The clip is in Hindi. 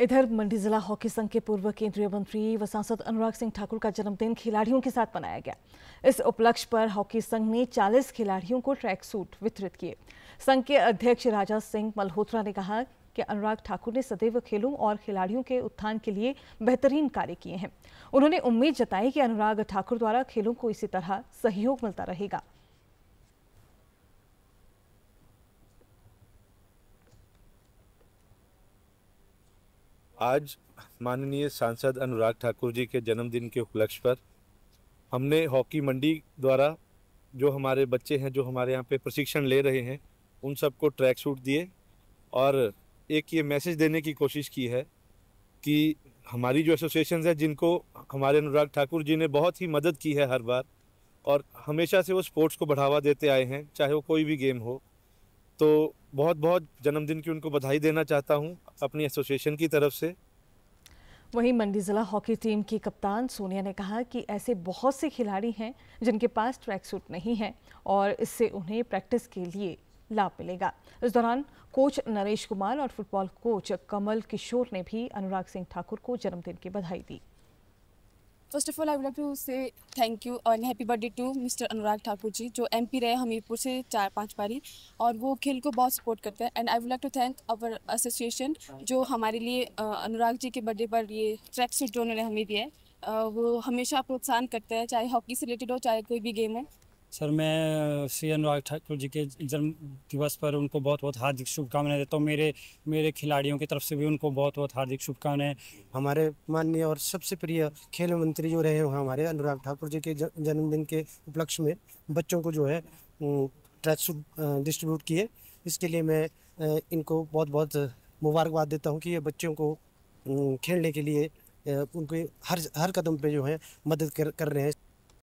इधर मंडी जिला हॉकी संघ के पूर्व केंद्रीय मंत्री व सांसद अनुराग सिंह ठाकुर का जन्मदिन खिलाड़ियों के साथ मनाया गया इस उपलक्ष्य पर हॉकी संघ ने 40 खिलाड़ियों को ट्रैक सूट वितरित किए संघ के अध्यक्ष राजा सिंह मल्होत्रा ने कहा कि अनुराग ठाकुर ने सदैव खेलों और खिलाड़ियों के उत्थान के लिए बेहतरीन कार्य किए हैं उन्होंने उम्मीद जताई कि अनुराग ठाकुर द्वारा खेलों को इसी तरह सहयोग मिलता रहेगा आज माननीय सांसद अनुराग ठाकुर जी के जन्मदिन के उपलक्ष्य पर हमने हॉकी मंडी द्वारा जो हमारे बच्चे हैं जो हमारे यहाँ पे प्रशिक्षण ले रहे हैं उन सबको ट्रैक सूट दिए और एक ये मैसेज देने की कोशिश की है कि हमारी जो एसोसिएशन है जिनको हमारे अनुराग ठाकुर जी ने बहुत ही मदद की है हर बार और हमेशा से वो स्पोर्ट्स को बढ़ावा देते आए हैं चाहे वो कोई भी गेम हो तो बहुत बहुत जन्मदिन की उनको बधाई देना चाहता हूँ अपनी एसोसिएशन की तरफ से वहीं मंडी ज़िला हॉकी टीम की कप्तान सोनिया ने कहा कि ऐसे बहुत से खिलाड़ी हैं जिनके पास ट्रैक सूट नहीं है और इससे उन्हें प्रैक्टिस के लिए लाभ मिलेगा इस दौरान कोच नरेश कुमार और फुटबॉल कोच कमल किशोर ने भी अनुराग सिंह ठाकुर को जन्मदिन की बधाई दी first of all I would to say thank you and happy birthday to mister Anurag Thakur ji जो एम पी रहे हमीरपुर से चार पाँच बारी और वो खेल को बहुत सपोर्ट करते हैं and I would like to thank our association जो हमारे लिए अनुराग जी के बर्थडे पर ये ट्रैक सूट जो उन्होंने हमें दिया है वो हमेशा प्रोत्साहन करते हैं चाहे हॉकी से रिलेटेड हो चाहे कोई भी गेम हो सर मैं श्री अनुराग ठाकुर जी के जन्म दिवस पर उनको बहुत बहुत हार्दिक शुभकामनाएं देता हूँ मेरे मेरे खिलाड़ियों की तरफ से भी उनको बहुत बहुत हार्दिक शुभकामनाएं हमारे माननीय और सबसे प्रिय खेल मंत्री जो रहे हमारे अनुराग ठाकुर जी के जन्मदिन के उपलक्ष्य में बच्चों को जो है ट्रैक सूट डिस्ट्रीब्यूट किए इसके लिए मैं इनको बहुत बहुत मुबारकबाद देता हूँ कि ये बच्चों को खेलने के लिए उनके हर हर कदम पर जो है मदद कर कर रहे हैं